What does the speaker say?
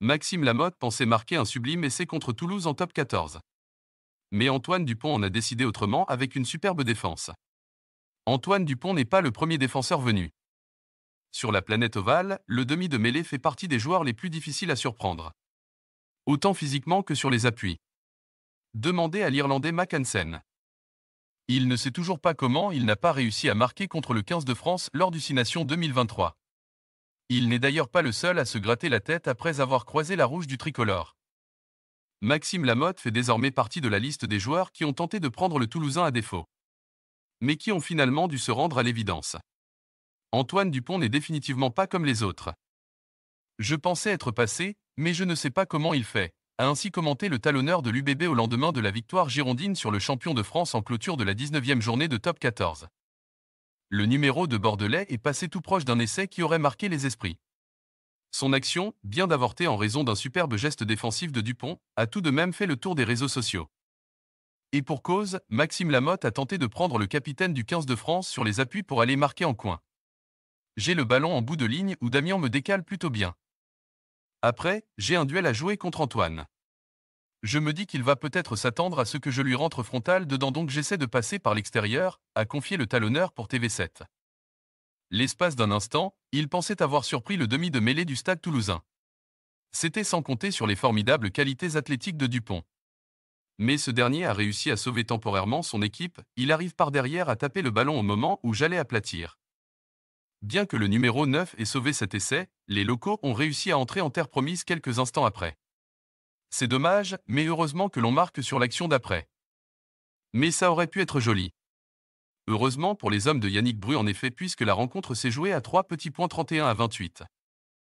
Maxime Lamotte pensait marquer un sublime essai contre Toulouse en top 14. Mais Antoine Dupont en a décidé autrement avec une superbe défense. Antoine Dupont n'est pas le premier défenseur venu. Sur la planète ovale, le demi de mêlée fait partie des joueurs les plus difficiles à surprendre. Autant physiquement que sur les appuis. Demandez à l'Irlandais Mackensen. Il ne sait toujours pas comment il n'a pas réussi à marquer contre le 15 de France lors du 6 Nations 2023. Il n'est d'ailleurs pas le seul à se gratter la tête après avoir croisé la rouge du tricolore. Maxime Lamotte fait désormais partie de la liste des joueurs qui ont tenté de prendre le Toulousain à défaut. Mais qui ont finalement dû se rendre à l'évidence. Antoine Dupont n'est définitivement pas comme les autres. Je pensais être passé, mais je ne sais pas comment il fait, a ainsi commenté le talonneur de l'UBB au lendemain de la victoire girondine sur le champion de France en clôture de la 19e journée de top 14 le numéro de Bordelais est passé tout proche d'un essai qui aurait marqué les esprits. Son action, bien d'avorter en raison d'un superbe geste défensif de Dupont, a tout de même fait le tour des réseaux sociaux. Et pour cause, Maxime Lamotte a tenté de prendre le capitaine du 15 de France sur les appuis pour aller marquer en coin. J'ai le ballon en bout de ligne où Damien me décale plutôt bien. Après, j'ai un duel à jouer contre Antoine. Je me dis qu'il va peut-être s'attendre à ce que je lui rentre frontal dedans donc j'essaie de passer par l'extérieur, a confié le talonneur pour TV7. L'espace d'un instant, il pensait avoir surpris le demi de mêlée du stade toulousain. C'était sans compter sur les formidables qualités athlétiques de Dupont. Mais ce dernier a réussi à sauver temporairement son équipe, il arrive par derrière à taper le ballon au moment où j'allais aplatir. Bien que le numéro 9 ait sauvé cet essai, les locaux ont réussi à entrer en terre promise quelques instants après. C'est dommage, mais heureusement que l'on marque sur l'action d'après. Mais ça aurait pu être joli. Heureusement pour les hommes de Yannick Bru en effet puisque la rencontre s'est jouée à 3 petits points 31 à 28.